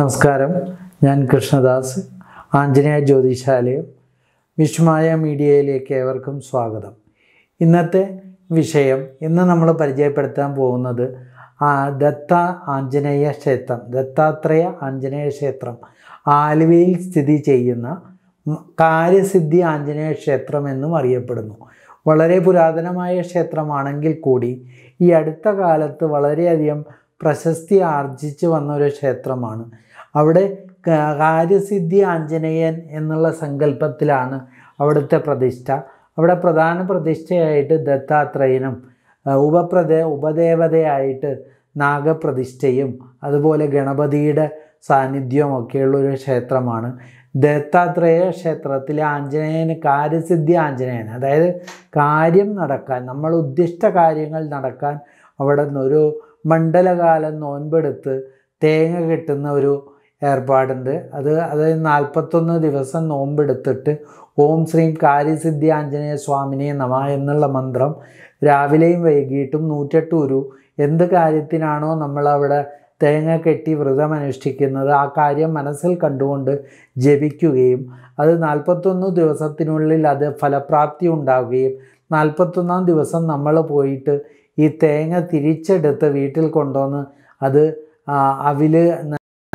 നമസ്കാരം ഞാൻ കൃഷ്ണദാസ് ആഞ്ജനേയ ജ്യോതിശാലയം വിഷ്മായ മീഡിയയിലേക്ക് ഏവർക്കും സ്വാഗതം ഇന്നത്തെ വിഷയം ഇന്ന് നമ്മൾ പരിചയപ്പെടുത്താൻ പോകുന്നത് ദത്ത ആഞ്ജനേയ ക്ഷേത്രം ദത്താത്രേയ ആഞ്ജനേയ ക്ഷേത്രം ആലുവയിൽ സ്ഥിതി ചെയ്യുന്ന കാര്യസിദ്ധി ആഞ്ജനേയ ക്ഷേത്രം എന്നും അറിയപ്പെടുന്നു വളരെ പുരാതനമായ ക്ഷേത്രമാണെങ്കിൽ കൂടി ഈ അടുത്ത കാലത്ത് വളരെയധികം പ്രശസ്തി ആർജിച്ചു വന്ന ഒരു ക്ഷേത്രമാണ് അവിടെ കാര്യസിദ്ധി ആഞ്ജനേയൻ എന്നുള്ള സങ്കല്പത്തിലാണ് അവിടുത്തെ പ്രതിഷ്ഠ അവിടെ പ്രധാന പ്രതിഷ്ഠയായിട്ട് ദത്താത്രേയനും ഉപപ്രദേ ഉപദേവതയായിട്ട് നാഗപ്രതിഷ്ഠയും അതുപോലെ ഗണപതിയുടെ സാന്നിധ്യവും ഒക്കെയുള്ളൊരു ഒരു ക്ഷേത്രമാണ് ദത്താത്രേയ ക്ഷേത്രത്തിലെ ആഞ്ജനേയന് കാര്യസിദ്ധി ആഞ്ജനേയൻ അതായത് കാര്യം നടക്കാൻ നമ്മൾ ഉദ്ദിഷ്ട കാര്യങ്ങൾ നടക്കാൻ അവിടെ നിന്ന് ഒരു മണ്ഡലകാലം നോൻപെടുത്ത് തേങ്ങ കിട്ടുന്ന ഒരു ഏർപ്പാടുണ്ട് അത് അതായത് നാൽപ്പത്തൊന്ന് ദിവസം നോമ്പെടുത്തിട്ട് ഓം ശ്രീം കാര്യസിദ്ധി ആഞ്ജനേയ സ്വാമിനെ നമ എന്നുള്ള മന്ത്രം രാവിലെയും വൈകിട്ടും നൂറ്റെട്ട് ഉരു എന്ത് കാര്യത്തിനാണോ നമ്മളവിടെ തേങ്ങ കെട്ടി വ്രതം അനുഷ്ഠിക്കുന്നത് ആ കാര്യം മനസ്സിൽ കണ്ടുകൊണ്ട് ജപിക്കുകയും അത് നാൽപ്പത്തൊന്ന് ദിവസത്തിനുള്ളിൽ അത് ഫലപ്രാപ്തി ഉണ്ടാവുകയും നാൽപ്പത്തൊന്നാം ദിവസം നമ്മൾ പോയിട്ട് ഈ തേങ്ങ തിരിച്ചെടുത്ത് വീട്ടിൽ കൊണ്ടുവന്ന് അത് അവിൽ